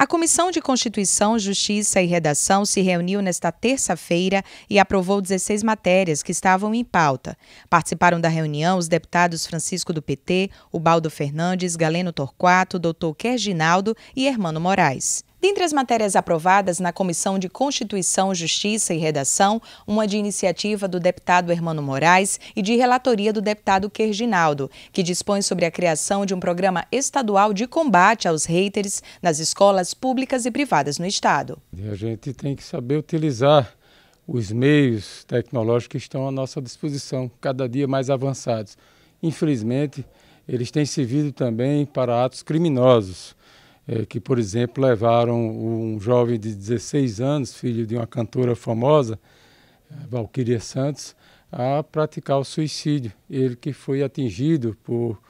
A Comissão de Constituição, Justiça e Redação se reuniu nesta terça-feira e aprovou 16 matérias que estavam em pauta. Participaram da reunião os deputados Francisco do PT, Ubaldo Fernandes, Galeno Torquato, Dr. Kerginaldo e Hermano Moraes. Dentre as matérias aprovadas na Comissão de Constituição, Justiça e Redação, uma de iniciativa do deputado Hermano Moraes e de relatoria do deputado Kerginaldo, que dispõe sobre a criação de um programa estadual de combate aos haters nas escolas públicas e privadas no Estado. A gente tem que saber utilizar os meios tecnológicos que estão à nossa disposição, cada dia mais avançados. Infelizmente, eles têm servido também para atos criminosos é, que, por exemplo, levaram um jovem de 16 anos, filho de uma cantora famosa, Valquíria Santos, a praticar o suicídio. Ele que foi atingido por,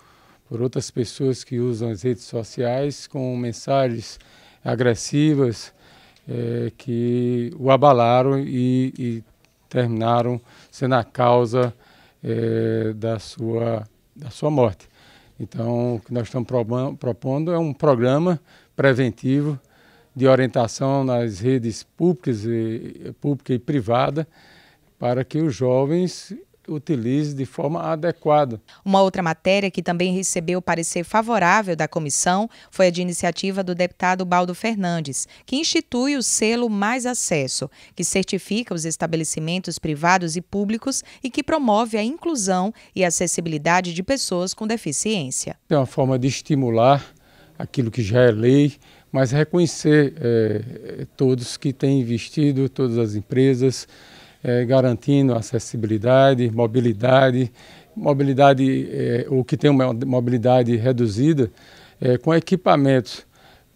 por outras pessoas que usam as redes sociais com mensagens agressivas é, que o abalaram e, e, terminaram sendo a causa é, da, sua, da sua morte. Então, o que nós estamos propondo é um programa preventivo de orientação nas redes públicas e, pública e privada para que os jovens utilize de forma adequada. Uma outra matéria que também recebeu parecer favorável da comissão foi a de iniciativa do deputado Baldo Fernandes, que institui o selo Mais Acesso, que certifica os estabelecimentos privados e públicos e que promove a inclusão e acessibilidade de pessoas com deficiência. É uma forma de estimular aquilo que já é lei, mas reconhecer é, todos que têm investido, todas as empresas, é, garantindo acessibilidade, mobilidade, mobilidade, é, ou que tem uma mobilidade reduzida, é, com equipamentos,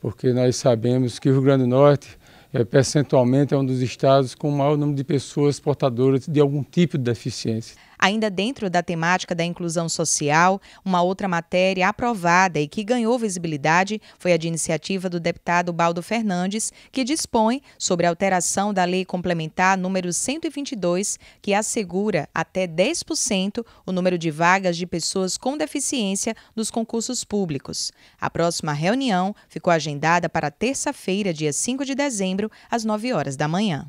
porque nós sabemos que o Rio Grande do Norte, é, percentualmente, é um dos estados com o maior número de pessoas portadoras de algum tipo de deficiência. Ainda dentro da temática da inclusão social, uma outra matéria aprovada e que ganhou visibilidade foi a de iniciativa do deputado Baldo Fernandes, que dispõe sobre a alteração da Lei Complementar número 122, que assegura até 10% o número de vagas de pessoas com deficiência nos concursos públicos. A próxima reunião ficou agendada para terça-feira, dia 5 de dezembro, às 9 horas da manhã.